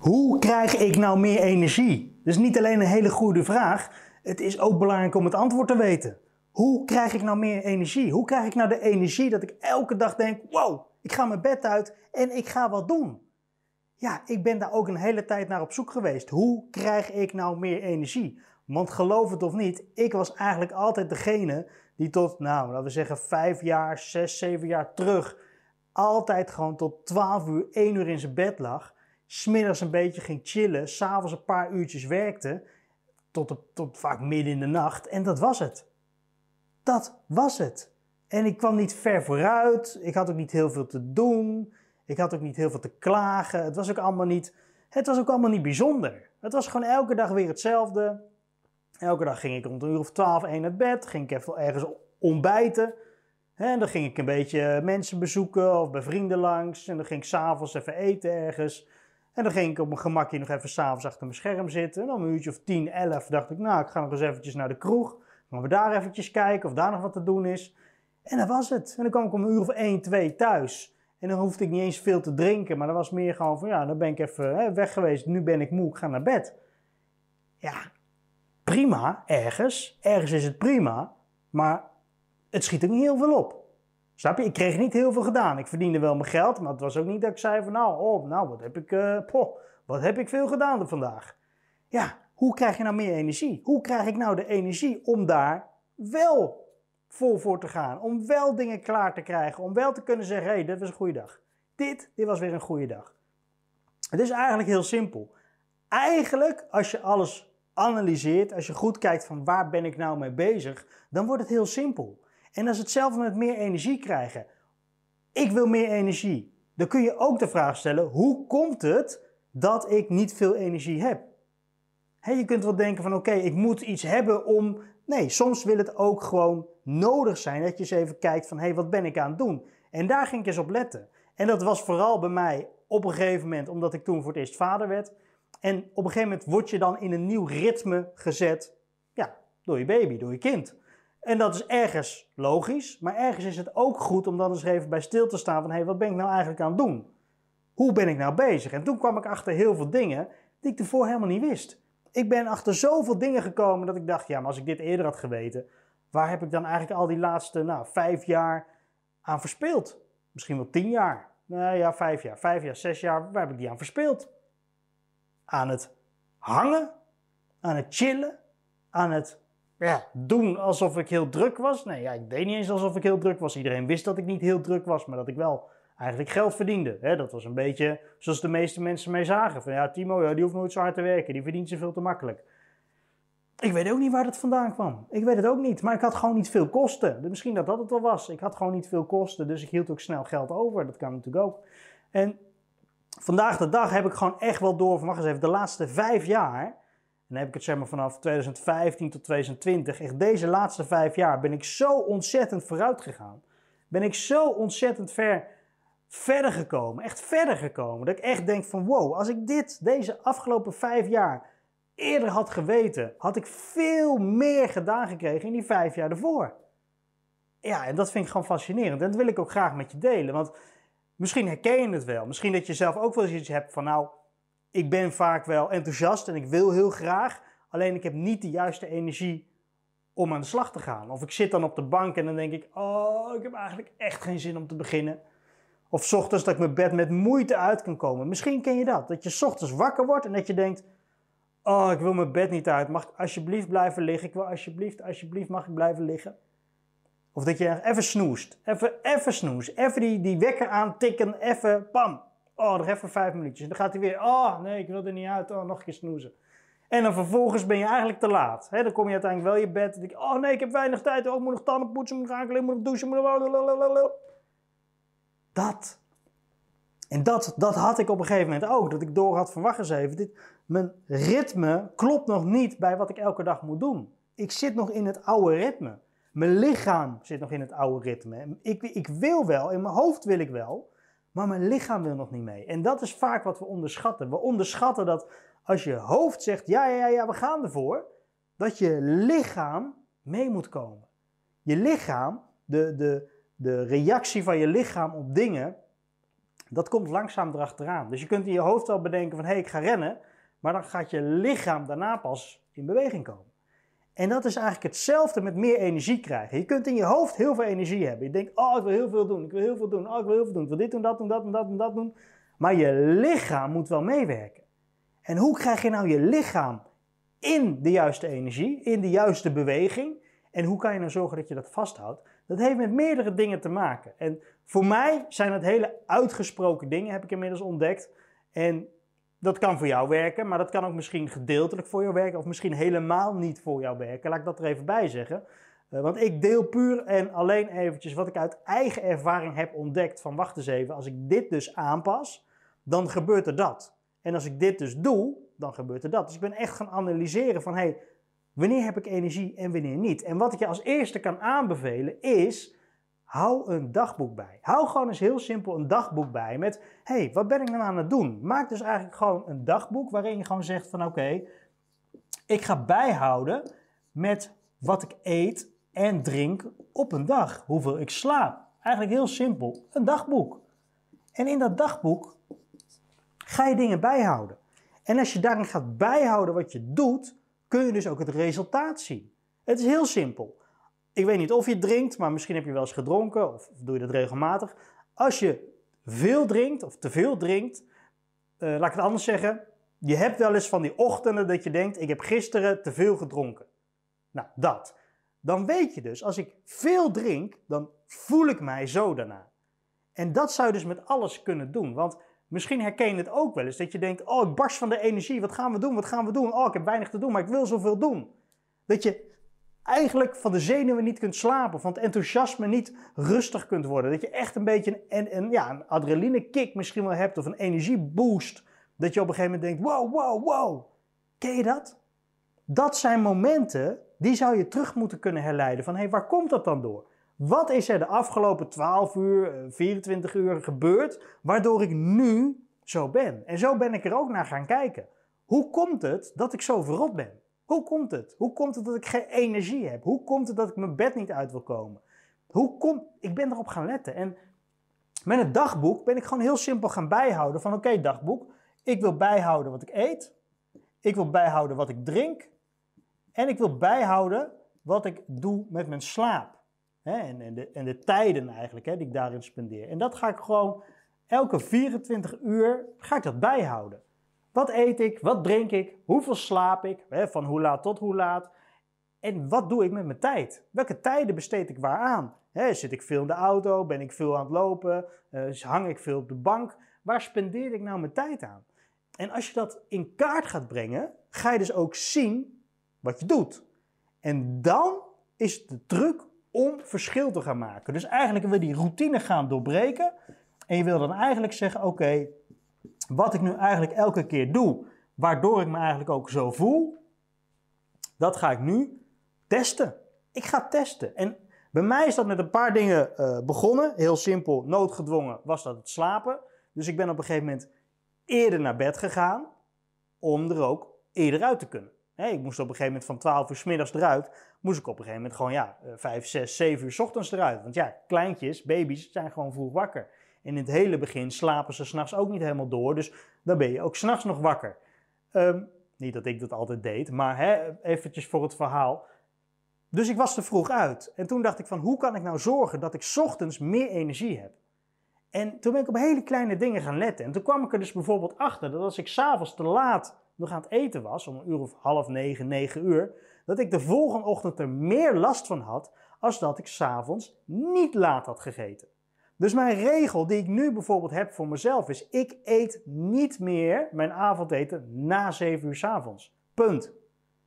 Hoe krijg ik nou meer energie? Dat is niet alleen een hele goede vraag, het is ook belangrijk om het antwoord te weten. Hoe krijg ik nou meer energie? Hoe krijg ik nou de energie dat ik elke dag denk: wow, ik ga mijn bed uit en ik ga wat doen? Ja, ik ben daar ook een hele tijd naar op zoek geweest. Hoe krijg ik nou meer energie? Want geloof het of niet, ik was eigenlijk altijd degene die tot, nou, laten we zeggen, vijf jaar, zes, zeven jaar terug, altijd gewoon tot 12 uur, 1 uur in zijn bed lag smiddags een beetje ging chillen, s'avonds een paar uurtjes werkte, tot, tot vaak midden in de nacht. En dat was het. Dat was het. En ik kwam niet ver vooruit. Ik had ook niet heel veel te doen. Ik had ook niet heel veel te klagen. Het was ook allemaal niet, het was ook allemaal niet bijzonder. Het was gewoon elke dag weer hetzelfde. Elke dag ging ik rond een uur of twaalf, één naar bed. Ging ik even ergens ontbijten. En dan ging ik een beetje mensen bezoeken of bij vrienden langs. En dan ging ik s'avonds even eten ergens. En dan ging ik op mijn gemakje nog even s'avonds achter mijn scherm zitten. En om een uurtje of 10, 11 dacht ik, nou, ik ga nog eens eventjes naar de kroeg. Gaan we daar eventjes kijken of daar nog wat te doen is. En dat was het. En dan kwam ik om een uur of 1, twee thuis. En dan hoefde ik niet eens veel te drinken. Maar dat was meer gewoon van, ja, dan ben ik even hè, weg geweest. Nu ben ik moe, ik ga naar bed. Ja, prima ergens. Ergens is het prima. Maar het schiet ook niet heel veel op. Snap je? Ik kreeg niet heel veel gedaan. Ik verdiende wel mijn geld, maar het was ook niet dat ik zei van nou, oh, nou wat heb ik, uh, wat heb ik veel gedaan vandaag. Ja, hoe krijg je nou meer energie? Hoe krijg ik nou de energie om daar wel vol voor te gaan? Om wel dingen klaar te krijgen, om wel te kunnen zeggen, hé, hey, dit was een goede dag. Dit, dit was weer een goede dag. Het is eigenlijk heel simpel. Eigenlijk, als je alles analyseert, als je goed kijkt van waar ben ik nou mee bezig, dan wordt het heel simpel. En dat is hetzelfde met meer energie krijgen. Ik wil meer energie. Dan kun je ook de vraag stellen: hoe komt het dat ik niet veel energie heb? je kunt wel denken van oké, ik moet iets hebben om. Nee, soms wil het ook gewoon nodig zijn dat je eens even kijkt van hé, hey, wat ben ik aan het doen? En daar ging ik eens op letten. En dat was vooral bij mij op een gegeven moment, omdat ik toen voor het eerst vader werd. En op een gegeven moment word je dan in een nieuw ritme gezet. Ja, door je baby, door je kind. En dat is ergens logisch, maar ergens is het ook goed om dan eens even bij stil te staan van hé, hey, wat ben ik nou eigenlijk aan het doen? Hoe ben ik nou bezig? En toen kwam ik achter heel veel dingen die ik ervoor helemaal niet wist. Ik ben achter zoveel dingen gekomen dat ik dacht, ja, maar als ik dit eerder had geweten, waar heb ik dan eigenlijk al die laatste nou, vijf jaar aan verspeeld? Misschien wel tien jaar. Nou ja, vijf jaar, vijf jaar, zes jaar, waar heb ik die aan verspeeld? Aan het hangen, aan het chillen, aan het ja, doen alsof ik heel druk was. Nee, ja, ik deed niet eens alsof ik heel druk was. Iedereen wist dat ik niet heel druk was, maar dat ik wel eigenlijk geld verdiende. Hè, dat was een beetje zoals de meeste mensen mij zagen. Van ja, Timo, ja, die hoeft nooit zo hard te werken. Die verdient zoveel te makkelijk. Ik weet ook niet waar dat vandaan kwam. Ik weet het ook niet. Maar ik had gewoon niet veel kosten. Dus misschien dat dat het wel was. Ik had gewoon niet veel kosten. Dus ik hield ook snel geld over. Dat kan natuurlijk ook. En vandaag de dag heb ik gewoon echt wel door van wacht eens even, de laatste vijf jaar dan heb ik het zeg maar vanaf 2015 tot 2020, echt deze laatste vijf jaar, ben ik zo ontzettend vooruit gegaan. Ben ik zo ontzettend ver verder gekomen, echt verder gekomen. Dat ik echt denk van wow, als ik dit deze afgelopen vijf jaar eerder had geweten, had ik veel meer gedaan gekregen in die vijf jaar ervoor. Ja, en dat vind ik gewoon fascinerend. En dat wil ik ook graag met je delen. Want misschien herken je het wel. Misschien dat je zelf ook wel eens iets hebt van nou, ik ben vaak wel enthousiast en ik wil heel graag, alleen ik heb niet de juiste energie om aan de slag te gaan. Of ik zit dan op de bank en dan denk ik, oh, ik heb eigenlijk echt geen zin om te beginnen. Of s ochtends dat ik mijn bed met moeite uit kan komen. Misschien ken je dat, dat je s ochtends wakker wordt en dat je denkt, oh, ik wil mijn bed niet uit. Mag ik alsjeblieft blijven liggen? Ik wil alsjeblieft, alsjeblieft mag ik blijven liggen? Of dat je even snoest, even, even even die, die wekker aantikken, even pam. Oh, nog even vijf minuutjes. En dan gaat hij weer. Oh, nee, ik wil er niet uit. Oh, nog een keer snoezen. En dan vervolgens ben je eigenlijk te laat. He, dan kom je uiteindelijk wel je bed. Dan oh nee, ik heb weinig tijd. Oh, ik moet nog tanden poetsen, moet moet nog douchen. Moet Dat. En dat, dat had ik op een gegeven moment ook. Dat ik door had van, wacht eens even. Dit, mijn ritme klopt nog niet bij wat ik elke dag moet doen. Ik zit nog in het oude ritme. Mijn lichaam zit nog in het oude ritme. Ik, ik wil wel, in mijn hoofd wil ik wel. Maar mijn lichaam wil nog niet mee. En dat is vaak wat we onderschatten. We onderschatten dat als je hoofd zegt: ja, ja, ja, we gaan ervoor, dat je lichaam mee moet komen. Je lichaam, de, de, de reactie van je lichaam op dingen, dat komt langzaam erachteraan. Dus je kunt in je hoofd wel bedenken van hé, hey, ik ga rennen, maar dan gaat je lichaam daarna pas in beweging komen. En dat is eigenlijk hetzelfde met meer energie krijgen. Je kunt in je hoofd heel veel energie hebben. Je denkt, oh, ik wil heel veel doen, ik wil heel veel doen, oh, ik wil heel veel doen. Ik wil dit doen, dat doen, dat doen, dat doen, dat doen. Maar je lichaam moet wel meewerken. En hoe krijg je nou je lichaam in de juiste energie, in de juiste beweging? En hoe kan je nou zorgen dat je dat vasthoudt? Dat heeft met meerdere dingen te maken. En voor mij zijn dat hele uitgesproken dingen, heb ik inmiddels ontdekt. En dat kan voor jou werken, maar dat kan ook misschien gedeeltelijk voor jou werken of misschien helemaal niet voor jou werken. Laat ik dat er even bij zeggen. Eh, want ik deel puur en alleen eventjes wat ik uit eigen ervaring heb ontdekt van wacht eens even, als ik dit dus aanpas, dan gebeurt er dat. En als ik dit dus doe, dan gebeurt er dat. Dus ik ben echt gaan analyseren van hey, wanneer heb ik energie en wanneer niet. En wat ik je als eerste kan aanbevelen is Hou een dagboek bij. Hou gewoon eens heel simpel een dagboek bij met, hey, wat ben ik nou aan het doen? Maak dus eigenlijk gewoon een dagboek waarin je gewoon zegt van, oké, ik ga bijhouden met wat ik eet en drink op een dag. Hoeveel ik slaap. Eigenlijk heel simpel, een dagboek. En in dat dagboek ga je dingen bijhouden. En als je daarin gaat bijhouden wat je doet, kun je dus ook het resultaat zien. Het is heel simpel ik weet niet of je drinkt, maar misschien heb je wel eens gedronken of, doe je dat regelmatig. Als je veel drinkt of te veel drinkt, eh, laat ik het anders zeggen. Je hebt wel eens van die ochtenden dat je denkt: ik heb gisteren te veel gedronken. Nou, dat. Dan weet je dus, als ik veel drink, dan voel ik mij zo daarna. En dat zou je dus met alles kunnen doen. Want misschien herken je het ook wel eens dat je denkt: oh, ik barst van de energie. Wat gaan we doen? Wat gaan we doen? Oh, ik heb weinig te doen, maar ik wil zoveel doen. Dat je eigenlijk van de zenuwen niet kunt slapen, van het enthousiasme niet rustig kunt worden. Dat je echt een beetje een, een, ja, een adrenaline kick misschien wel hebt of een energieboost. Dat je op een gegeven moment denkt, wow, wow, wow. Ken je dat? Dat zijn momenten die zou je terug moeten kunnen herleiden van hé, hey, waar komt dat dan door? Wat is er de afgelopen 12 uur, 24 eh, uur gebeurd waardoor ik nu zo ben? En zo ben ik er ook naar gaan kijken. Hoe komt het dat ik zo verrot ben? Hoe komt het? Hoe komt het dat ik geen energie heb? Hoe komt het dat ik mijn bed niet uit wil komen? Hoe kom Ik ben erop gaan letten. En met het dagboek ben ik gewoon heel simpel gaan bijhouden van... Oké, dagboek, ik wil bijhouden wat ik eet. Ik wil bijhouden wat ik drink. En ik wil bijhouden wat ik doe met mijn slaap. En, en, de, en, de, tijden eigenlijk die ik daarin spendeer. En dat ga ik gewoon elke 24 uur ga ik dat bijhouden. Wat eet ik? Wat drink ik? Hoeveel slaap ik? Van hoe laat tot hoe laat? En wat doe ik met mijn tijd? Welke tijden besteed ik waar aan? zit ik veel in de auto? Ben ik veel aan het lopen? Eh, hang ik veel op de bank? Waar spendeer ik nou mijn tijd aan? En als je dat in kaart gaat brengen, ga je dus ook zien wat je doet. En dan is de truc om verschil te gaan maken. Dus eigenlijk wil je die routine gaan doorbreken. En je wil dan eigenlijk zeggen: oké, wat ik nu eigenlijk elke keer doe, waardoor ik me eigenlijk ook zo voel, dat ga ik nu testen. Ik ga testen. En bij mij is dat met een paar dingen eh, begonnen. Heel simpel, noodgedwongen was dat het slapen. Dus ik ben op een gegeven moment eerder naar bed gegaan om er ook eerder uit te kunnen. ik moest op een gegeven moment van 12 uur s middags eruit, moest ik op een gegeven moment gewoon ja, 5, 6, 7 uur s ochtends eruit. Want ja, kleintjes, baby's zijn gewoon vroeg wakker in het hele begin slapen ze s'nachts ook niet helemaal door. Dus dan ben je ook s'nachts nog wakker. Ehm, niet dat ik dat altijd deed, maar hè, eventjes voor het verhaal. Dus ik was te vroeg uit. En toen dacht ik van, hoe kan ik nou zorgen dat ik ochtends meer energie heb? En toen ben ik op hele kleine dingen gaan letten. En toen kwam ik er dus bijvoorbeeld achter dat als ik s'avonds te laat nog aan het eten was, om een uur of half negen, negen uur, dat ik de volgende ochtend er meer last van had als dat ik s'avonds niet laat had gegeten. Dus mijn regel die ik nu bijvoorbeeld heb voor mezelf is: ik eet niet meer mijn avondeten na 7 uur s avonds. Punt. Dat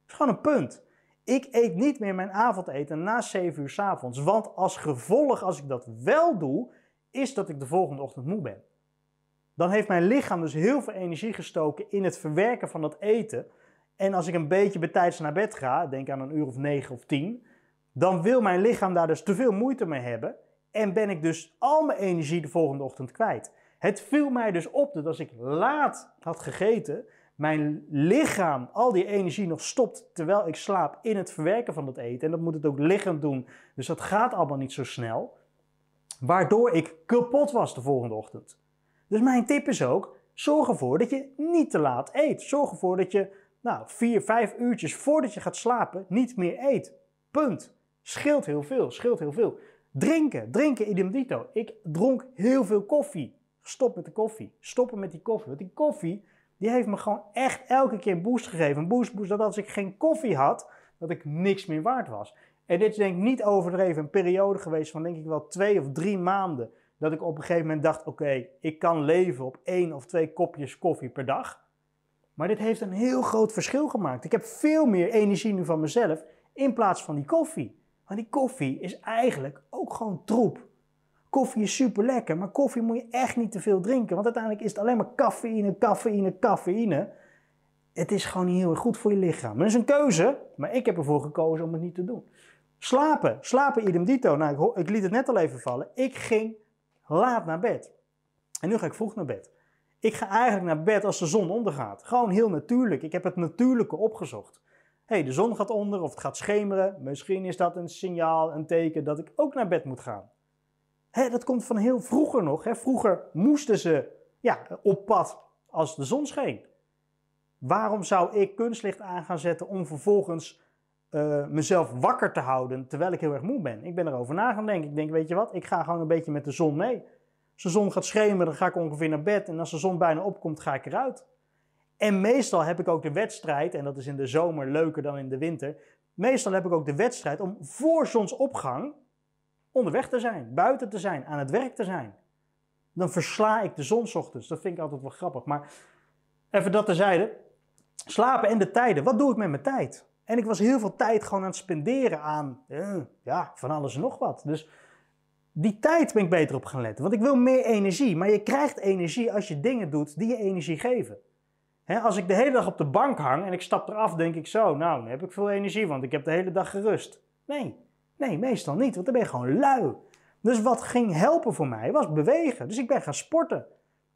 is gewoon een punt. Ik eet niet meer mijn avondeten na 7 uur s avonds, want als gevolg als ik dat wel doe, is dat ik de volgende ochtend moe ben. Dan heeft mijn lichaam dus heel veel energie gestoken in het verwerken van dat eten. En als ik een beetje betijds naar bed ga, denk aan een uur of 9 of 10, dan wil mijn lichaam daar dus te veel moeite mee hebben. En ben ik dus al mijn energie de volgende ochtend kwijt. Het viel mij dus op dat als ik laat had gegeten, mijn lichaam al die energie nog stopt terwijl ik slaap in het verwerken van dat eten. En dat moet het ook liggend doen. Dus dat gaat allemaal niet zo snel. Waardoor ik kapot was de volgende ochtend. Dus mijn tip is ook: zorg ervoor dat je niet te laat eet. Zorg ervoor dat je nou, vier, vijf uurtjes voordat je gaat slapen niet meer eet. Punt. Scheelt heel veel, scheelt heel veel. Drinken, drinken idem dito. Ik dronk heel veel koffie. Stop met de koffie. Stoppen met die koffie. Want die koffie, die heeft me gewoon echt elke keer een boost gegeven. Een boost, boost, dat als ik geen koffie had, dat ik niks meer waard was. En dit is denk ik niet overdreven een periode geweest van denk ik wel twee of drie maanden. Dat ik op een gegeven moment dacht, oké, ik kan leven op één of twee kopjes koffie per dag. Maar dit heeft een heel groot verschil gemaakt. Ik heb veel meer energie nu van mezelf in plaats van die koffie. Want die koffie is eigenlijk ook gewoon troep. Koffie is super lekker, maar koffie moet je echt niet te veel drinken. Want uiteindelijk is het alleen maar cafeïne, cafeïne, cafeïne. Het is gewoon niet heel erg goed voor je lichaam. Dat is een keuze, maar ik heb ervoor gekozen om het niet te doen. Slapen, slapen idem dito. Nou, ik, ik liet het net al even vallen. Ik ging laat naar bed. En nu ga ik vroeg naar bed. Ik ga eigenlijk naar bed als de zon ondergaat. Gewoon heel natuurlijk. Ik heb het natuurlijke opgezocht hey, de zon gaat onder of het gaat schemeren. Misschien is dat een signaal, een teken dat ik ook naar bed moet gaan. dat komt van heel vroeger nog. Hè? Vroeger moesten ze ja, op pad als de zon scheen. Waarom zou ik kunstlicht aan gaan zetten om vervolgens eh, mezelf wakker te houden terwijl ik heel erg moe ben? Ik ben erover na gaan denken. Ik denk, weet je wat, ik ga gewoon een beetje met de zon mee. Als de zon gaat schemeren, dan ga ik ongeveer naar bed. En als de zon bijna opkomt, ga ik eruit. En meestal heb ik ook de wedstrijd, en dat is in de zomer leuker dan in de winter. Meestal heb ik ook de wedstrijd om voor zonsopgang onderweg te zijn, buiten te zijn, aan het werk te zijn. Dan versla ik de zon ochtends. Dat vind ik altijd wel grappig. Maar even dat terzijde. Slapen en de tijden. Wat doe ik met mijn tijd? En ik was heel veel tijd gewoon aan het spenderen aan eh, ja, van alles en nog wat. Dus die tijd ben ik beter op gaan letten. Want ik wil meer energie. Maar je krijgt energie als je dingen doet die je energie geven als ik de hele dag op de bank hang en ik stap eraf, denk ik zo, nou, dan heb ik veel energie, want ik heb de hele dag gerust. Nee, nee, meestal niet, want dan ben je gewoon lui. Dus wat ging helpen voor mij was bewegen. Dus ik ben gaan sporten.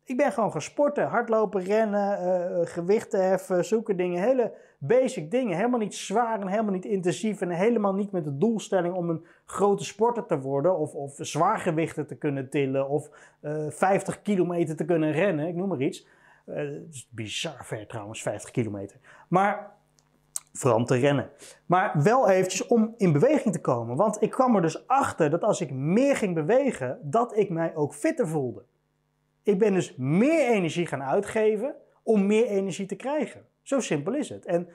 Ik ben gewoon gaan sporten. Hardlopen, rennen, eh, eh, gewichten heffen, zoeken dingen. Hele basic dingen. Helemaal niet zwaar en helemaal niet intensief. En helemaal niet met de doelstelling om een grote sporter te worden. Of, of zwaar gewichten te kunnen tillen. Of 50 eh, kilometer te kunnen rennen. Ik noem maar iets het eh, bizar ver trouwens, 50 kilometer. Maar vooral om te rennen. Maar wel eventjes om in beweging te komen. Want ik kwam er dus achter dat als ik meer ging bewegen, dat ik mij ook fitter voelde. Ik ben dus meer energie gaan uitgeven om meer energie te krijgen. Zo simpel is het. En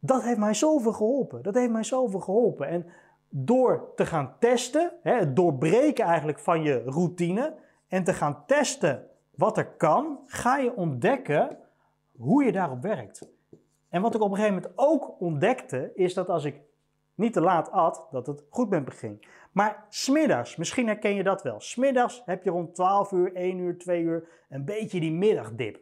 dat heeft mij zoveel geholpen. Dat heeft mij zoveel geholpen. En door te gaan testen, hè, het doorbreken eigenlijk van je routine en te gaan testen wat er kan, ga je ontdekken hoe je daarop werkt. En wat ik op een gegeven moment ook ontdekte, is dat als ik niet te laat at, dat het goed met begin. ging. Maar smiddags, misschien herken je dat wel. Smiddags heb je rond 12 uur, 1 uur, 2 uur een beetje die middagdip.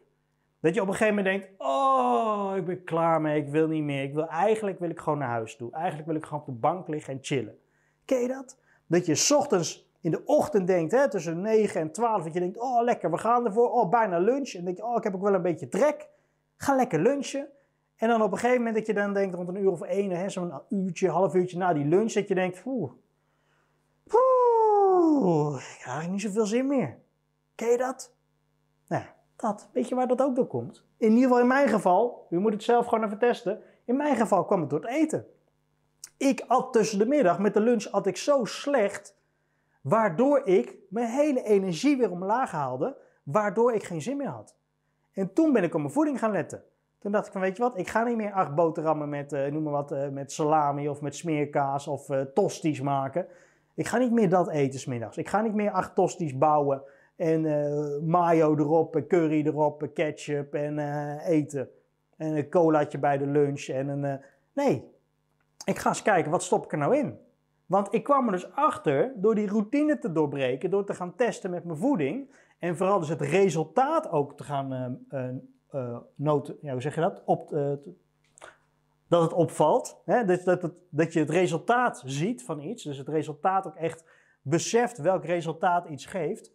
Dat je op een gegeven moment denkt, oh, ik ben klaar mee, ik wil niet meer. Ik wil, eigenlijk wil ik gewoon naar huis toe. Eigenlijk wil ik gewoon op de bank liggen en chillen. Ken je dat? Dat je s ochtends in de ochtend denkt, hè, tussen 9 en 12, dat je denkt, oh lekker, we gaan ervoor, oh bijna lunch. En denk je, oh ik heb ook wel een beetje trek, ga lekker lunchen. En dan op een gegeven moment dat je dan denkt, rond een uur of één, zo'n uurtje, half uurtje na die lunch, dat je denkt, oeh, oeh, ik heb eigenlijk niet zoveel zin meer. Ken je dat? Nou, dat. Weet je waar dat ook door komt? In ieder geval in mijn geval, u moet het zelf gewoon even testen, in mijn geval kwam het door het eten. Ik at tussen de middag, met de lunch at ik zo slecht Waardoor ik mijn hele energie weer omlaag haalde, waardoor ik geen zin meer had. En toen ben ik op mijn voeding gaan letten. Toen dacht ik van, weet je wat, ik ga niet meer acht boterhammen met, eh, noem maar wat, eh, met salami of met smeerkaas of uh, eh, tosties maken. Ik ga niet meer dat eten smiddags. Ik ga niet meer acht tosties bouwen en mayo erop, curry erop, ketchup en eten. En een colaatje bij de lunch en een... nee, ik ga eens kijken, wat stop ik er nou in? Want ik kwam er dus achter door die routine te doorbreken, door te gaan testen met mijn voeding. En vooral dus het resultaat ook te gaan uh, noten, ja, hoe zeg je dat? Op, dat het opvalt. Hè? dat, dat je het resultaat ziet van iets. Dus het resultaat ook echt beseft welk resultaat iets geeft.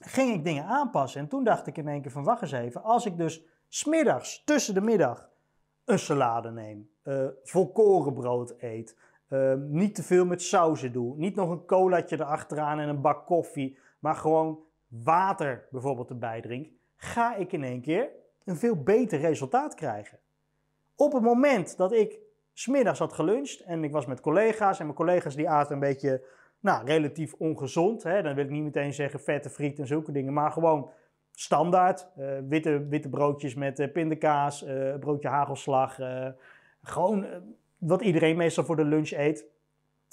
Ging ik dingen aanpassen. En toen dacht ik in één keer van wacht eens even. Als ik dus smiddags, tussen de middag, een salade neem. volkoren brood eet Ehm, niet te veel met sauzen doe. Niet nog een colaatje erachteraan en een bak koffie. Maar gewoon water bijvoorbeeld erbij drink. Ga ik in één keer een veel beter resultaat krijgen. Op het moment dat ik smiddags had geluncht en ik was met collega's. En mijn collega's die aten een beetje, nou, relatief ongezond. Hè? Dan wil ik niet meteen zeggen vette friet en zulke dingen. Maar gewoon standaard. Eh, witte, witte broodjes met eh, pindakaas, eh, broodje hagelslag. gewoon wat iedereen meestal voor de lunch eet,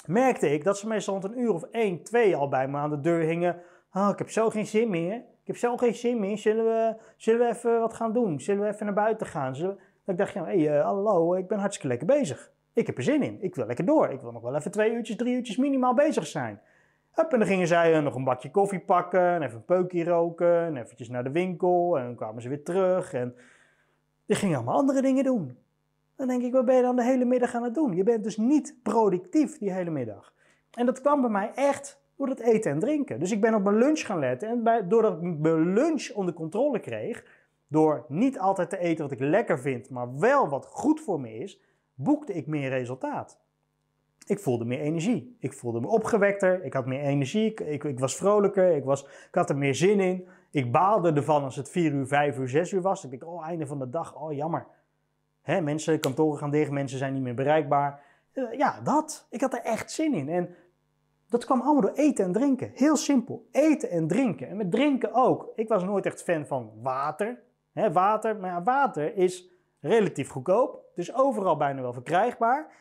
merkte ik dat ze meestal rond een uur of één, twee al bij me aan de deur hingen. Oh, ik heb zo geen zin meer. Ik heb zo geen zin meer. Zullen we, zullen we even wat gaan doen? Zullen we even naar buiten gaan? Zullen... Ik dacht, ja, hé, eh, hallo, eh, ik ben hartstikke lekker bezig. Ik heb er zin in. Ik wil lekker door. Ik wil nog wel even twee uurtjes, drie uurtjes minimaal bezig zijn. en dan gingen zij eh, nog een bakje koffie pakken, en even een peukje roken, en eventjes naar de winkel. En dan kwamen ze weer terug. En die gingen allemaal andere dingen doen. Dan denk ik, wat ben je dan de hele middag aan het doen? Je bent dus niet productief die hele middag. En dat kwam bij mij echt door het eten en drinken. Dus ik ben op mijn lunch gaan letten. En bij, doordat ik mijn lunch onder controle kreeg, door niet altijd te eten wat ik lekker vind, maar wel wat goed voor me is, boekte ik meer resultaat. Ik voelde meer energie. Ik voelde me opgewekter. Ik had meer energie. Ik, ik, was vrolijker. Ik, was, ik had er meer zin in. Ik baalde ervan als het 4 uur, 5 uur, 6 uur was. Ik denk, oh, einde van de dag. Oh, jammer. Hè, mensen, kantoren gaan dicht, mensen zijn niet meer bereikbaar. Eh, ja, dat. Ik had er echt zin in. En dat kwam allemaal door eten en drinken. Heel simpel. Eten en drinken. En met drinken ook. Ik was nooit echt fan van water. Hè, water, maar water is relatief goedkoop. Dus overal bijna wel verkrijgbaar.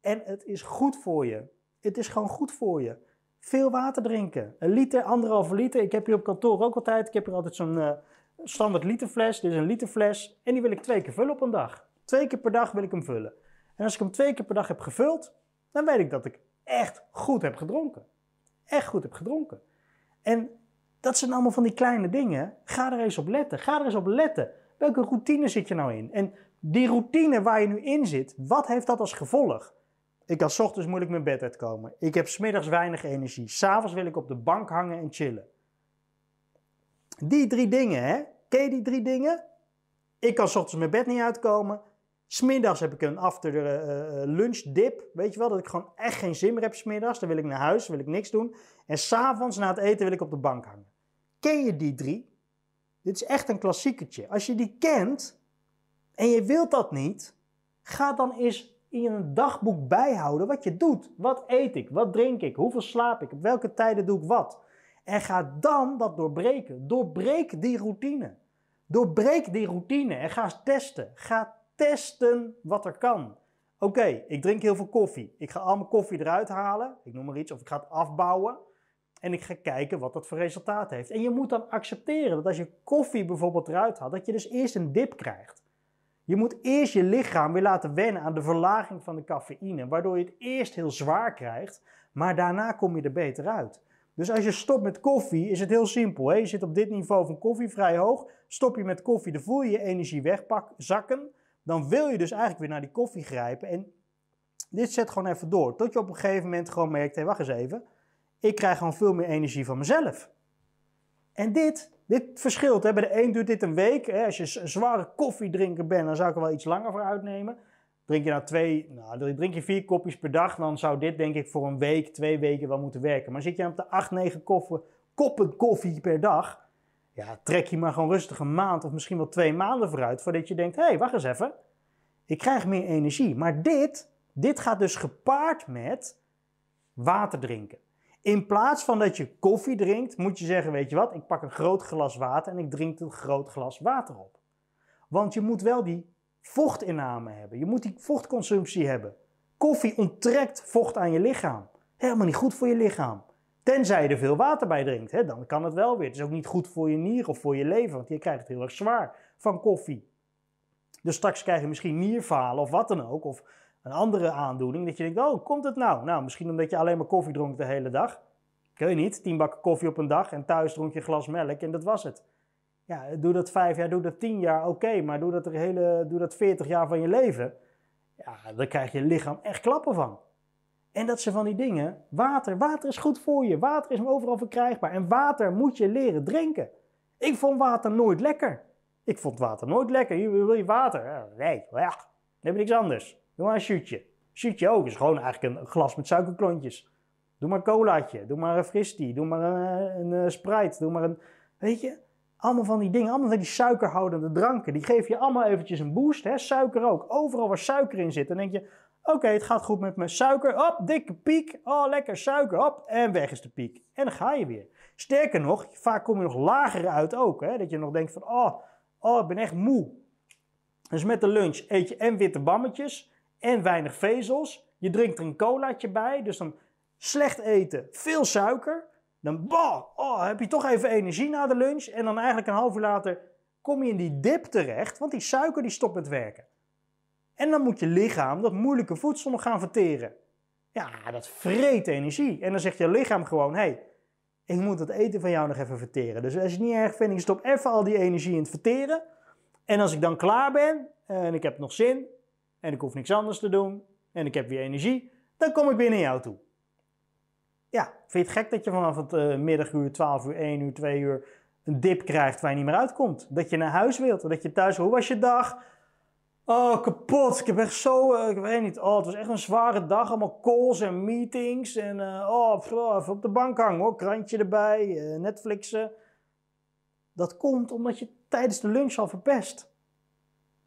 En het is goed voor je. Het is gewoon goed voor je. Veel water drinken. Een liter, anderhalve liter. Ik heb hier op kantoor ook altijd. Ik heb hier altijd zo'n eh, standaard literfles. Dit is een literfles. En die wil ik twee keer vullen op een dag. Twee keer per dag wil ik hem vullen. En als ik hem twee keer per dag heb gevuld, dan weet ik dat ik echt goed heb gedronken. Echt goed heb gedronken. En dat zijn allemaal van die kleine dingen. Ga er eens op letten. Ga er eens op letten. Welke routine zit je nou in? En die routine waar je nu in zit, wat heeft dat als gevolg? Ik kan ochtends moeilijk mijn bed uitkomen. Ik heb smiddags weinig energie. S'avonds wil ik op de bank hangen en chillen. Die drie dingen, hè? Ken je die drie dingen? Ik kan ochtends mijn bed niet uitkomen. Smiddags heb ik een after uh, lunch dip. Weet je wel, dat ik gewoon echt geen zin meer heb smiddags. Dan wil ik naar huis, wil ik niks doen. En s'avonds na het eten wil ik op de bank hangen. Ken je die drie? Dit is echt een klassieketje. Als je die kent en je wilt dat niet, ga dan eens in een dagboek bijhouden wat je doet. Wat eet ik? Wat drink ik? Hoeveel slaap ik? Op welke tijden doe ik wat? En ga dan dat doorbreken. Doorbreek die routine. Doorbreek die routine en ga eens testen. Ga testen wat er kan. Oké, ik drink heel veel koffie. Ik ga al mijn koffie eruit halen, ik noem maar iets, of ik ga het afbouwen. En ik ga kijken wat dat voor resultaat heeft. En je moet dan accepteren dat als je koffie bijvoorbeeld eruit haalt, dat je dus eerst een dip krijgt. Je moet eerst je lichaam weer laten wennen aan de verlaging van de cafeïne, waardoor je het eerst heel zwaar krijgt, maar daarna kom je er beter uit. Dus als je stopt met koffie, is het heel simpel. Hè? Je zit op dit niveau van koffie vrij hoog. Stop je met koffie, dan voel je je energie wegpak, zakken dan wil je dus eigenlijk weer naar die koffie grijpen. En dit zet gewoon even door. Tot je op een gegeven moment gewoon merkt, hé, wacht eens even. Ik krijg gewoon veel meer energie van mezelf. En dit, dit verschilt. Hè. Bij de een duurt dit een week. Hè. Als je een zware koffiedrinker bent, dan zou ik er wel iets langer voor uitnemen. Drink je nou twee, nou, drink je vier kopjes per dag, dan zou dit denk ik voor een week, twee weken wel moeten werken. Maar zit je op de acht, negen koppen koffie per dag, ja, trek je maar gewoon rustig een maand of misschien wel twee maanden vooruit voordat je denkt: hé, hey, wacht eens even. Ik krijg meer energie. Maar dit, dit gaat dus gepaard met water drinken. In plaats van dat je koffie drinkt, moet je zeggen: Weet je wat, ik pak een groot glas water en ik drink een groot glas water op. Want je moet wel die vochtinname hebben. Je moet die vochtconsumptie hebben. Koffie onttrekt vocht aan je lichaam. Helemaal niet goed voor je lichaam. Tenzij je er veel water bij drinkt, hè, dan kan het wel weer. Het is ook niet goed voor je nier of voor je lever, want je krijgt het heel erg zwaar van koffie. Dus straks krijg je misschien nierfalen of wat dan ook, of een andere aandoening, dat je denkt, oh, komt het nou? Nou, misschien omdat je alleen maar koffie dronk de hele dag. Kun je niet, tien bakken koffie op een dag en thuis dronk je een glas melk en dat was het. Ja, doe dat vijf jaar, doe dat tien jaar, oké, maar doe dat, er hele, doe dat veertig jaar van je leven. Ja, dan krijg je lichaam echt klappen van. En dat ze van die dingen, water, water is goed voor je, water is overal verkrijgbaar en water moet je leren drinken. Ik vond water nooit lekker. Ik vond water nooit lekker. wil je water? Nee, ja, je niks anders. Doe maar een shootje. Shootje ook is gewoon eigenlijk een glas met suikerklontjes. Doe maar een colaatje, doe maar een fristie, doe maar een, eh, een, eh, sprite, doe maar een... Weet je, allemaal van die dingen, allemaal van die suikerhoudende dranken. Die geef je allemaal eventjes een boost, hè? suiker ook. Overal waar suiker in zit, dan denk je, Oké, het gaat goed met mijn suiker. Hop, dikke piek. Oh, lekker suiker. Hop, en weg is de piek. En dan ga je weer. Sterker nog, vaak kom je nog lager uit ook. Hè? Dat je nog denkt van, oh, oh, ik ben echt moe. Dus met de lunch eet je en witte bammetjes en weinig vezels. Je drinkt er een colaatje bij. Dus dan slecht eten, veel suiker. Dan bah, oh, heb je toch even energie na de lunch. En dan eigenlijk een half uur later kom je in die dip terecht. Want die suiker die stopt met werken. En dan moet je lichaam dat moeilijke voedsel nog gaan verteren. Ja, dat vreet energie. En dan zegt je lichaam gewoon: hé, hey, ik moet dat eten van jou nog even verteren. Dus als je het niet erg vindt, ik stop even al die energie in het verteren. En als ik dan klaar ben en ik heb nog zin en ik hoef niks anders te doen en ik heb weer energie, dan kom ik weer naar jou toe. Ja, vind je het gek dat je vanaf het eh, middaguur, 12 uur, 1 uur, 2 uur een dip krijgt waar je niet meer uitkomt? Dat je naar huis wilt, dat je thuis, hoe was je dag? Oh, kapot. Ik heb echt zo, eh, ik weet niet. Oh, het was echt een zware dag. Allemaal calls en meetings. En eh, oh, oh, even op de bank hangen hoor. Krantje erbij, eh, Netflixen. Dat komt omdat je tijdens de lunch al verpest.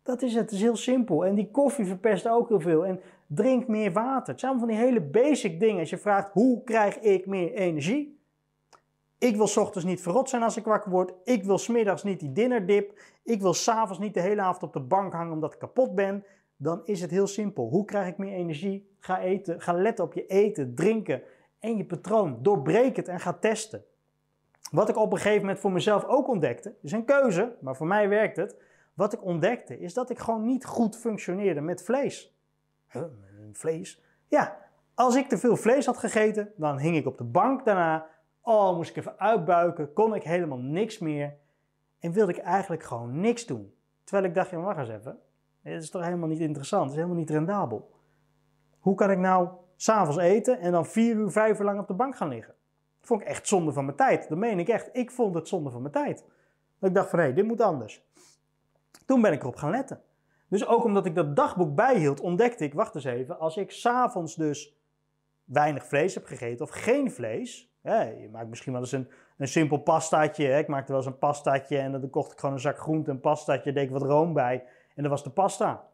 Dat is het. Het is heel simpel. En die koffie verpest ook heel veel. En drink meer water. Het zijn van die hele basic dingen. Als je vraagt, hoe krijg ik meer energie? Ik wil ochtends niet verrot zijn als ik wakker word. Ik wil smiddags niet die dinnerdip. Ik wil s'avonds niet de hele avond op de bank hangen omdat ik kapot ben. Dan is het heel simpel. Hoe krijg ik meer energie? Ga eten. Ga letten op je eten, drinken en je patroon. Doorbreek het en ga testen. Wat ik op een gegeven moment voor mezelf ook ontdekte, is een keuze, maar voor mij werkt het. Wat ik ontdekte is dat ik gewoon niet goed functioneerde met vlees. vlees? Ja, als ik te veel vlees had gegeten, dan hing ik op de bank daarna Oh, moest ik even uitbuiken, kon ik helemaal niks meer. En wilde ik eigenlijk gewoon niks doen. Terwijl ik dacht, ja, wacht eens even. Dit is toch helemaal niet interessant, het is helemaal niet rendabel. Hoe kan ik nou s'avonds eten en dan vier uur, vijf uur lang op de bank gaan liggen? Dat vond ik echt zonde van mijn tijd. Dat meen ik echt. Ik vond het zonde van mijn tijd. Dat ik dacht van, hé, dit moet anders. Toen ben ik erop gaan letten. Dus ook omdat ik dat dagboek bijhield, ontdekte ik, wacht eens even, als ik s'avonds dus weinig vlees heb gegeten of geen vlees, je maakt misschien wel eens een, een simpel pastaatje. Hè. Ik maakte wel eens een pastaatje en dan kocht ik gewoon een zak groente, en pastaatje, deed ik wat room bij en dat was de pasta.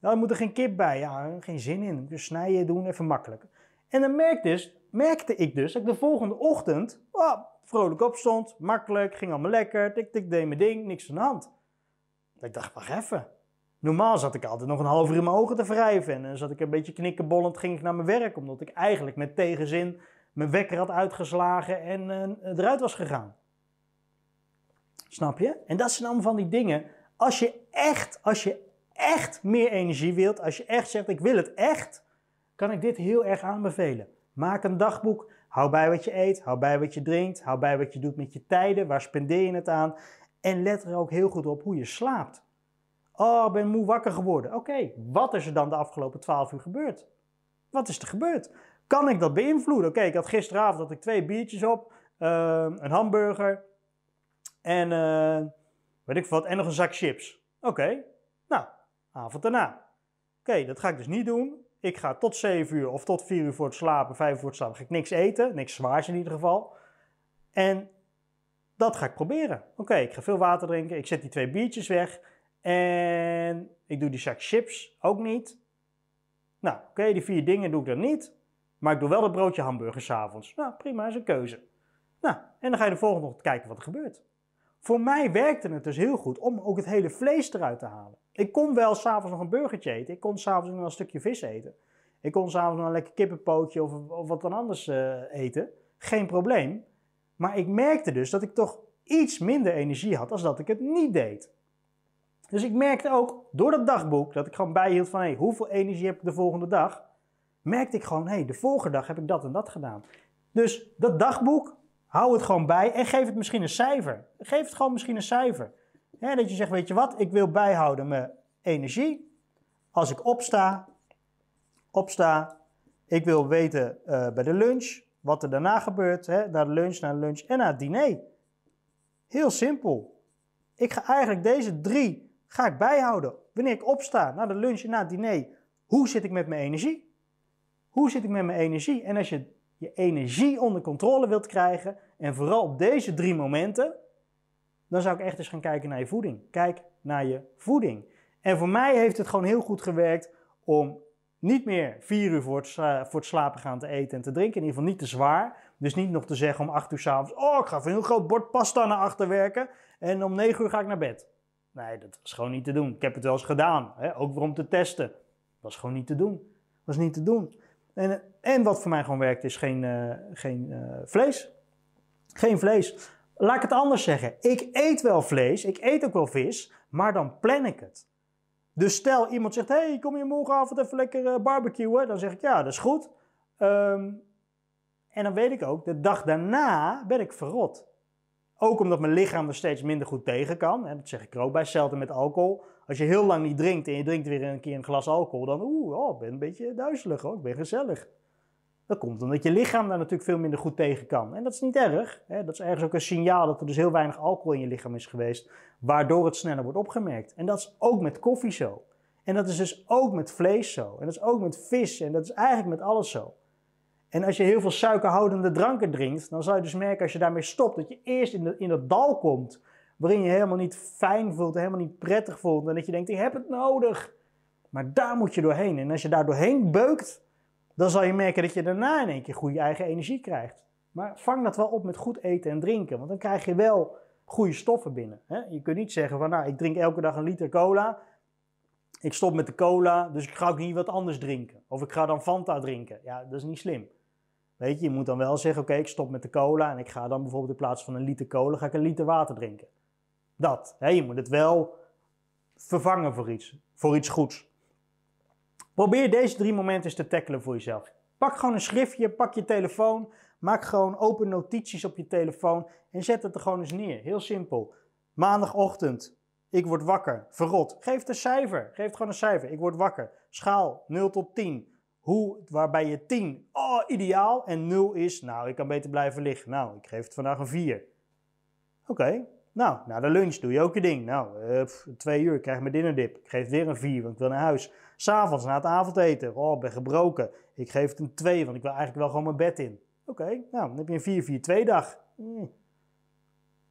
Nou, moet er geen kip bij. Ja, geen zin in. Dus snijden, doen, even makkelijk. En dan merkte, dus, merkte ik dus dat ik de volgende ochtend oh, vrolijk opstond, makkelijk, ging allemaal lekker, tik tik deed mijn ding, niks aan de hand. Ik dacht, wacht even. Normaal zat ik altijd nog een half uur in mijn ogen te wrijven en dan zat ik een beetje knikkenbollend, ging ik naar mijn werk, omdat ik eigenlijk met tegenzin mijn wekker had uitgeslagen en eh, eruit was gegaan. Snap je? En dat zijn allemaal van die dingen. Als je echt, als je echt meer energie wilt, als je echt zegt ik wil het echt, kan ik dit heel erg aanbevelen. Maak een dagboek. Hou bij wat je eet, hou bij wat je drinkt, hou bij wat je doet met je tijden, waar spendeer je het aan. En let er ook heel goed op hoe je slaapt. Oh, ik ben moe wakker geworden. Oké, wat is er dan de afgelopen 12 uur gebeurd? Wat is er gebeurd? Kan ik dat beïnvloeden? Oké, ik had gisteravond had ik twee biertjes op, ehm, een hamburger en eh, weet ik wat, en nog een zak chips. Oké, nou, avond daarna. Oké, dat ga ik dus niet doen. Ik ga tot 7 uur of tot 4 uur voor het slapen, 5 uur voor het slapen, ga ik niks eten. Niks zwaars in ieder geval. En dat ga ik proberen. Oké, ik ga veel water drinken. Ik zet die twee biertjes weg. En ik doe die zak chips ook niet. Nou, oké, die vier dingen doe ik dan niet. Maar ik doe wel dat broodje hamburger s'avonds. Nou, prima, is een keuze. Nou, en dan ga je de volgende nog kijken wat er gebeurt. Voor mij werkte het dus heel goed om ook het hele vlees eruit te halen. Ik kon wel s'avonds nog een burgertje eten. Ik kon s'avonds nog een stukje vis eten. Ik kon s'avonds nog een lekker kippenpootje of, of wat dan anders eh, eten. Geen probleem. Maar ik merkte dus dat ik toch iets minder energie had als dat ik het niet deed. Dus ik merkte ook door dat dagboek dat ik gewoon bijhield van hey, hoeveel energie heb ik de volgende dag merkte ik gewoon, hé, hey, de vorige dag heb ik dat en dat gedaan. Dus dat dagboek, hou het gewoon bij en geef het misschien een cijfer. Geef het gewoon misschien een cijfer. hè, dat je zegt, weet je wat, ik wil bijhouden mijn energie. Als ik opsta, opsta, ik wil weten eh, bij de lunch wat er daarna gebeurt. Hè, na de lunch, na de lunch en na het diner. Heel simpel. Ik ga eigenlijk deze drie ga ik bijhouden. Wanneer ik opsta, na de lunch en na het diner, hoe zit ik met mijn energie? Hoe zit ik met mijn energie? En als je je energie onder controle wilt krijgen, en vooral op deze drie momenten, dan zou ik echt eens gaan kijken naar je voeding. Kijk naar je voeding. En voor mij heeft het gewoon heel goed gewerkt om niet meer vier uur voor het, voor het slapen gaan te eten en te drinken. In ieder geval niet te zwaar. Dus niet nog te zeggen om acht uur s'avonds, oh ik ga een heel groot bord pasta naar achter werken en om negen uur ga ik naar bed. Nee, dat was gewoon niet te doen. Ik heb het wel eens gedaan, hè? ook weer om te testen. Dat was gewoon niet te doen. Dat was niet te doen. En, en wat voor mij gewoon werkt is geen, eh, geen eh, vlees. Geen vlees. Laat ik het anders zeggen. Ik eet wel vlees, ik eet ook wel vis, maar dan plan ik het. Dus stel iemand zegt: Hey, kom je morgenavond even lekker eh, barbecuen? Dan zeg ik: Ja, dat is goed. Ehm, en dan weet ik ook, de dag daarna ben ik verrot. Ook omdat mijn lichaam er steeds minder goed tegen kan. Hè, dat zeg ik ook bij zelden met alcohol. Als je heel lang niet drinkt en je drinkt weer een keer een glas alcohol, dan oeh, oh, ik ben een beetje duizelig, hoor. ik ben gezellig. Dat komt omdat je lichaam daar natuurlijk veel minder goed tegen kan. En dat is niet erg. Hè? Dat is ergens ook een signaal dat er dus heel weinig alcohol in je lichaam is geweest, waardoor het sneller wordt opgemerkt. En dat is ook met koffie zo. En dat is dus ook met vlees zo. En dat is ook met vis. En dat is eigenlijk met alles zo. En als je heel veel suikerhoudende dranken drinkt, dan zal je dus merken als je daarmee stopt, dat je eerst in, de, in dat dal komt waarin je helemaal niet fijn voelt, helemaal niet prettig voelt en dat je denkt, ik heb het nodig. Maar daar moet je doorheen. En als je daar doorheen beukt, dan zal je merken dat je daarna in één keer goede eigen energie krijgt. Maar vang dat wel op met goed eten en drinken, want dan krijg je wel goede stoffen binnen. Je kunt niet zeggen van, nou, ik drink elke dag een liter cola, ik stop met de cola, dus ik ga ook niet wat anders drinken. Of ik ga dan Fanta drinken. Ja, dat is niet slim. Weet je, je moet dan wel zeggen, oké, ik stop met de cola en ik ga dan bijvoorbeeld in plaats van een liter cola, ga ik een liter water drinken. Dat. Hè? Je moet het wel vervangen voor iets, voor iets goeds. Probeer deze drie momenten te tackelen voor jezelf. Pak gewoon een schriftje, pak je telefoon, maak gewoon open notities op je telefoon en zet het er gewoon eens neer. Heel simpel. Maandagochtend, ik word wakker, verrot. Geef het een cijfer, geef het gewoon een cijfer. Ik word wakker, schaal 0 tot 10 hoe, waarbij je 10, oh ideaal, en 0 is, nou ik kan beter blijven liggen. Nou, ik geef het vandaag een 4. Oké, nou, na de lunch doe je ook je ding. Nou, eh, twee uur, ik krijg mijn dinnerdip. Ik geef weer een 4, want ik wil naar huis. S'avonds na het avondeten, oh ik ben gebroken. Ik geef het een 2, want ik wil eigenlijk wel gewoon mijn bed in. Oké, nou, dan heb je een 4-4-2 dag. Mm.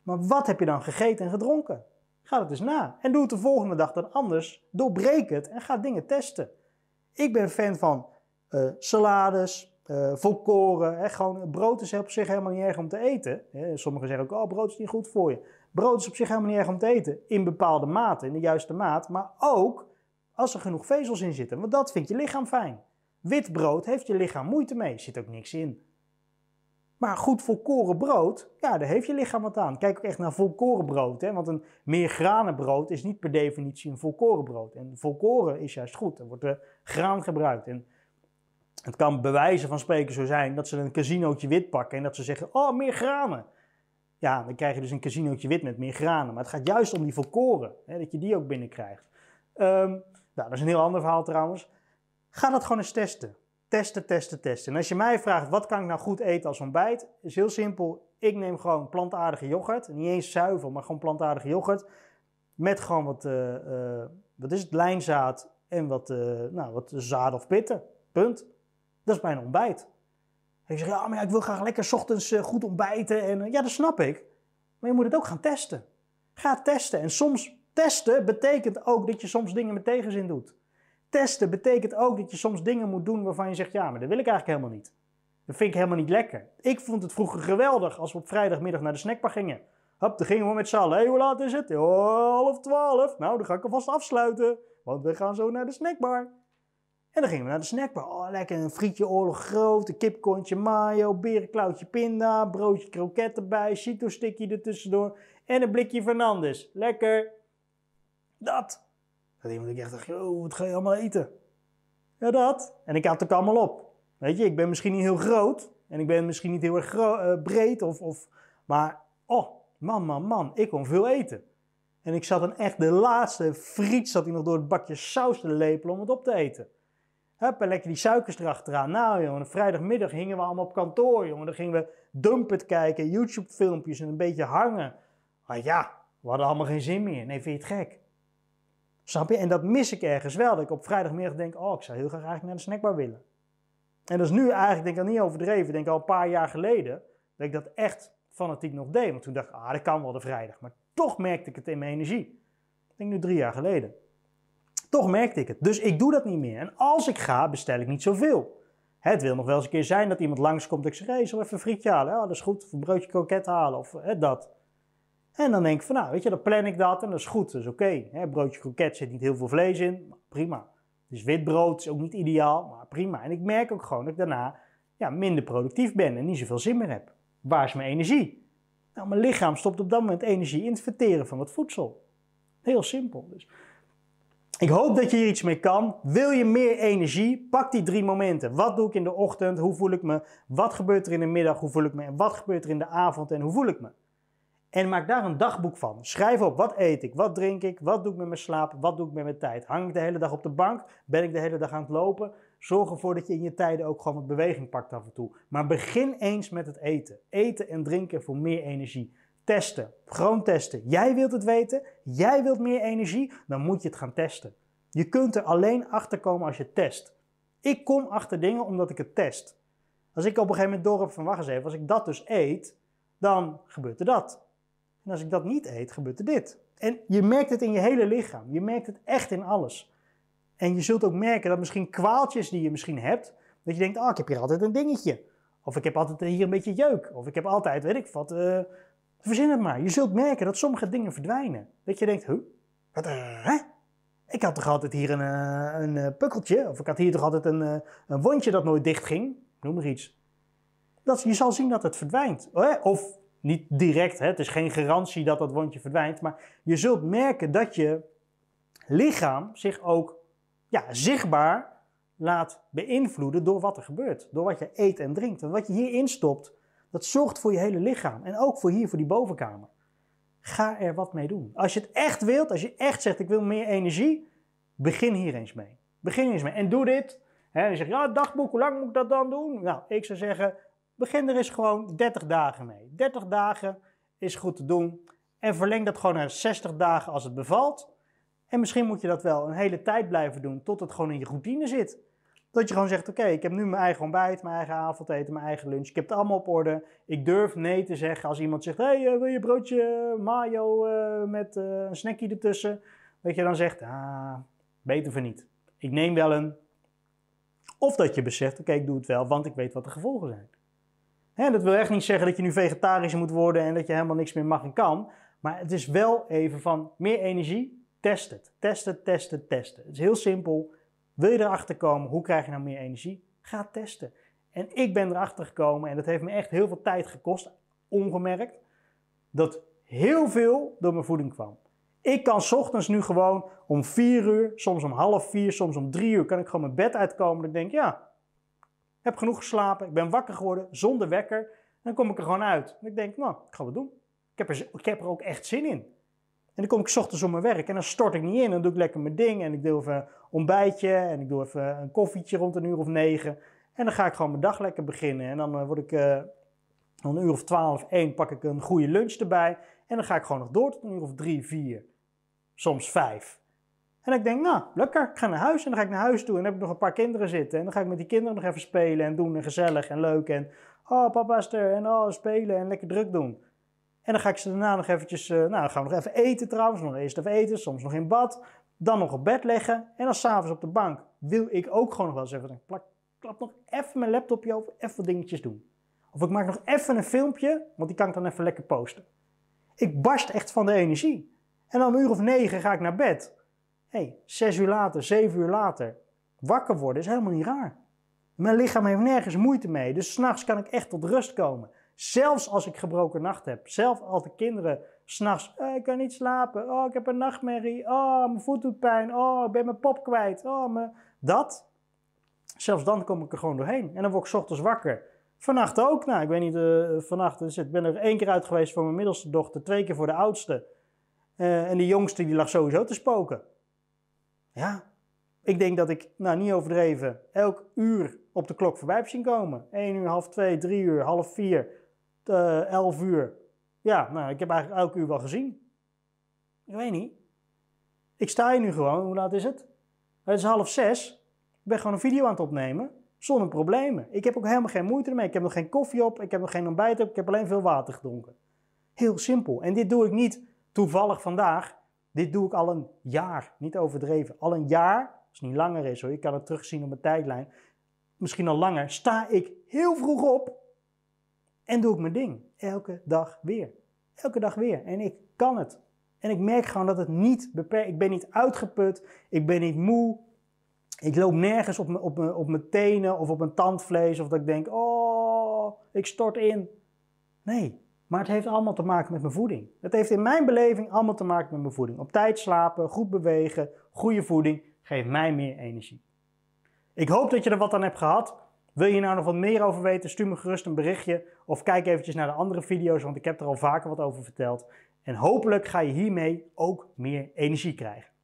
Maar wat heb je dan gegeten en gedronken? Ga dat eens na. En doe het de volgende dag dan anders. Doorbreek het en ga dingen testen. Ik ben fan van eh, salades, eh, volkoren. Hè, gewoon, eh, brood is op zich helemaal niet erg om te eten. Hè. Sommigen zeggen ook, oh, brood is niet goed voor je. Brood is op zich helemaal niet erg om te eten. In bepaalde mate, in de juiste maat. Maar ook als er genoeg vezels in zitten. Want dat vindt je lichaam fijn. Wit brood heeft je lichaam moeite mee. Zit ook niks in. Maar goed volkoren brood, ja, daar heeft je lichaam wat aan. Kijk ook echt naar volkoren brood. Hè? Want een meergranenbrood is niet per definitie een volkoren brood. En volkoren is juist goed. Er wordt graan gebruikt. En het kan bewijzen van spreken zo zijn dat ze een casinootje wit pakken en dat ze zeggen: Oh, meer granen. Ja, dan krijg je dus een casinootje wit met meer granen. Maar het gaat juist om die volkoren, hè, dat je die ook binnenkrijgt. Ehm, nou, dat is een heel ander verhaal trouwens. Ga dat gewoon eens testen. Testen, testen, testen. En als je mij vraagt, wat kan ik nou goed eten als ontbijt? Is heel simpel. Ik neem gewoon plantaardige yoghurt. Niet eens zuivel, maar gewoon plantaardige yoghurt. Met gewoon wat, eh, eh, wat is het, lijnzaad en wat, uh, nou, wat zaad of pitten. Punt. Dat is mijn ontbijt. Hij zegt: ja, maar ja, ik wil graag lekker ochtends eh, goed ontbijten. En, eh, ja, dat snap ik. Maar je moet het ook gaan testen. Ga testen. En soms testen betekent ook dat je soms dingen met tegenzin doet. Testen betekent ook dat je soms dingen moet doen waarvan je zegt, ja, maar dat wil ik eigenlijk helemaal niet. Dat vind ik helemaal niet lekker. Ik vond het vroeger geweldig als we op vrijdagmiddag naar de snackbar gingen. Hop, dan gingen we met z'n allen. hoe laat is het? half twaalf. Nou, dan ga ik alvast afsluiten. Want we gaan zo naar de snackbar. En dan gingen we naar de snackbar. Oh, lekker een frietje oorlog groot, een kipkontje mayo, berenklauwtje pinda, broodje kroket erbij, chito er tussendoor en een blikje Fernandes. Lekker. Dat. Dat iemand ik echt dacht, oh, wat ga je allemaal eten? Ja, dat. En ik had het ook allemaal op. Weet je, ik ben misschien niet heel groot en ik ben misschien niet heel erg eh, breed of, of... Maar, oh, man, man, man, ik kon veel eten. En ik zat dan echt de laatste friet zat hij nog door het bakje saus te lepelen om het op te eten. Hup, en lekker die suikers erachteraan. Nou jongen, vrijdagmiddag hingen we allemaal op kantoor, jongen. Dan gingen we dumpen kijken, YouTube-filmpjes en een beetje hangen. Maar ja, we hadden allemaal geen zin meer. Nee, vind je het gek? Snap je? En dat mis ik ergens wel. Dat ik op vrijdagmiddag denk, oh, ik zou heel graag eigenlijk naar de snackbar willen. En dat is nu eigenlijk, denk ik, al niet overdreven. Ik denk al een paar jaar geleden dat ik dat echt fanatiek nog deed. Want toen dacht ik, ah, dat kan wel de vrijdag. Maar toch merkte ik het in mijn energie. Ik denk nu drie jaar geleden. Toch merkte ik het. Dus ik doe dat niet meer. En als ik ga, bestel ik niet zoveel. Het wil nog wel eens een keer zijn dat iemand langskomt en ik zeg, hey, zal even een frietje halen? Ja, dat is goed. Of een broodje kroket halen of hè, dat. En dan denk ik van, nou, weet je, dan plan ik dat en dat is goed. Dat is oké. Okay. Broodje kroket zit niet heel veel vlees in. prima. Dus wit brood is ook niet ideaal, maar prima. En ik merk ook gewoon dat ik daarna ja, minder productief ben en niet zoveel zin meer heb. Waar is mijn energie? Nou, mijn lichaam stopt op dat moment energie in het verteren van het voedsel. Heel simpel. Dus ik hoop dat je hier iets mee kan. Wil je meer energie? Pak die drie momenten. Wat doe ik in de ochtend? Hoe voel ik me? Wat gebeurt er in de middag? Hoe voel ik me? En wat gebeurt er in de avond? En hoe voel ik me? En maak daar een dagboek van. Schrijf op wat eet ik, wat drink ik, wat doe ik met mijn slaap, wat doe ik met mijn tijd. Hang ik de hele dag op de bank? Ben ik de hele dag aan het lopen? Zorg ervoor dat je in je tijden ook gewoon wat beweging pakt af en toe. Maar begin eens met het eten. Eten en drinken voor meer energie testen. Gewoon testen. Jij wilt het weten, jij wilt meer energie, dan moet je het gaan testen. Je kunt er alleen achter komen als je test. Ik kom achter dingen omdat ik het test. Als ik op een gegeven moment door heb van wacht eens even, als ik dat dus eet, dan gebeurt er dat. En als ik dat niet eet, gebeurt er dit. En je merkt het in je hele lichaam. Je merkt het echt in alles. En je zult ook merken dat misschien kwaaltjes die je misschien hebt, dat je denkt, ah, oh, ik heb hier altijd een dingetje. Of ik heb altijd hier een beetje jeuk. Of ik heb altijd, weet ik wat, eh, Verzin het maar. Je zult merken dat sommige dingen verdwijnen. Dat je denkt, huh? Wat, eh, hè? Ik had toch altijd hier een, eh, een, eh, pukkeltje, of ik had hier toch altijd een, een wondje dat nooit dicht ging. Noem maar iets. Dat, je zal zien dat het verdwijnt. Oh, of niet direct, hè? het is geen garantie dat dat wondje verdwijnt, maar je zult merken dat je lichaam zich ook ja, zichtbaar laat beïnvloeden door wat er gebeurt. Door wat je eet en drinkt. wat je hierin stopt, dat zorgt voor je hele lichaam en ook voor hier, voor die bovenkamer. Ga er wat mee doen. Als je het echt wilt, als je echt zegt ik wil meer energie, begin hier eens mee. Begin eens mee en doe dit. en dan zeg je, ja, dagboek, hoe lang moet ik dat dan doen? Nou, ik zou zeggen, begin er eens gewoon 30 dagen mee. 30 dagen is goed te doen. En verleng dat gewoon naar 60 dagen als het bevalt. En misschien moet je dat wel een hele tijd blijven doen tot het gewoon in je routine zit. Dat je gewoon zegt, oké, ik heb nu mijn eigen ontbijt, mijn eigen avondeten, mijn eigen lunch. Ik heb het allemaal op orde. Ik durf nee te zeggen als iemand zegt, hey, eh, wil je broodje mayo eh, met eh, een snackje ertussen? Dat je dan zegt, ah, beter van niet. Ik neem wel een. Of dat je beseft, oké, ik doe het wel, want ik weet wat de gevolgen zijn. Hè, dat wil echt niet zeggen dat je nu vegetarisch moet worden en dat je helemaal niks meer mag en kan. Maar het is wel even van meer energie, test het. Test het, test het, test het. Het is heel simpel. Wil je erachter komen, hoe krijg je nou meer energie? Ga testen. En ik ben erachter gekomen, en dat heeft me echt heel veel tijd gekost, ongemerkt, dat heel veel door mijn voeding kwam. Ik kan ochtends nu gewoon om vier uur, soms om half vier, soms om drie uur, kan ik gewoon mijn bed uitkomen. En ik denk, ja, heb genoeg geslapen, ik ben wakker geworden, zonder wekker. dan kom ik er gewoon uit. En ik denk, nou, ik ga wat doen. Ik heb, er, ik heb er ook echt zin in en dan kom ik s ochtends op mijn werk en dan stort ik niet in. Dan doe ik lekker mijn ding en ik doe even een ontbijtje en ik doe even een koffietje rond een uur of negen. En dan ga ik gewoon mijn dag lekker beginnen. En dan eh, word ik eh, om een uur of twaalf, één pak ik een goede lunch erbij. En dan ga ik gewoon nog door tot een uur of drie, vier. Soms vijf. En ik denk, nou, lekker, ik ga naar huis en dan ga ik naar huis toe. En dan heb ik nog een paar kinderen zitten. En dan ga ik met die kinderen nog even spelen en doen en gezellig en leuk. En, oh, papa is er. En, oh, spelen en lekker druk doen. En dan ga ik ze daarna nog eventjes, eh, nou dan gaan we nog even eten trouwens, nog eerst even eten, soms nog in bad, dan nog op bed leggen en dan s'avonds op de bank wil ik ook gewoon nog wel eens even, ik klap nog even mijn laptopje over, even wat dingetjes doen. Of ik maak nog even een filmpje, want die kan ik dan even lekker posten. Ik barst echt van de energie. En dan een uur of negen ga ik naar bed. Hé, hey, zes uur later, zeven uur later, wakker worden is helemaal niet raar. Mijn lichaam heeft nergens moeite mee, dus s'nachts kan ik echt tot rust komen. Zelfs als ik gebroken nacht heb. Zelfs als de kinderen s'nachts, eh, ik kan niet slapen. Oh, ik heb een nachtmerrie. Oh, mijn voet doet pijn. Oh, ik ben mijn pop kwijt. Oh, mijn... Dat. Zelfs dan kom ik er gewoon doorheen. En dan word ik ochtends wakker. Vannacht ook. Nou, ik weet niet, uh, vannacht. Dus ik ben er één keer uit geweest voor mijn middelste dochter. Twee keer voor de oudste. Eh, en de jongste die lag sowieso te spoken. Ja, ik denk dat ik, nou niet overdreven, elk uur op de klok voorbij heb zien komen. één uur, half twee, drie uur, half vier. 11 eh, uur. Ja, nou, ik heb eigenlijk elke uur wel gezien. Ik weet niet. Ik sta hier nu gewoon, hoe laat is het? Het is half zes. Ik ben gewoon een video aan het opnemen, zonder problemen. Ik heb ook helemaal geen moeite ermee. Ik heb nog geen koffie op, ik heb nog geen ontbijt op, ik heb alleen veel water gedronken. Heel simpel. En dit doe ik niet toevallig vandaag. Dit doe ik al een jaar, niet overdreven. Al een jaar, als het niet langer is hoor, je kan het terugzien op mijn tijdlijn. Misschien al langer, sta ik heel vroeg op en doe ik mijn ding. Elke dag weer. Elke dag weer. En ik kan het. En ik merk gewoon dat het niet beperkt. Ik ben niet uitgeput. Ik ben niet moe. Ik loop nergens op mijn, op mijn, op mijn tenen of op mijn tandvlees. Of dat ik denk, oh, ik stort in. Nee, maar het heeft allemaal te maken met mijn voeding. Het heeft in mijn beleving allemaal te maken met mijn voeding. Op tijd slapen, goed bewegen, goede voeding geeft mij meer energie. Ik hoop dat je er wat aan hebt gehad. Wil je nou nog wat meer over weten? Stuur me gerust een berichtje of kijk eventjes naar de andere video's, want ik heb er al vaker wat over verteld. En hopelijk ga je hiermee ook meer energie krijgen.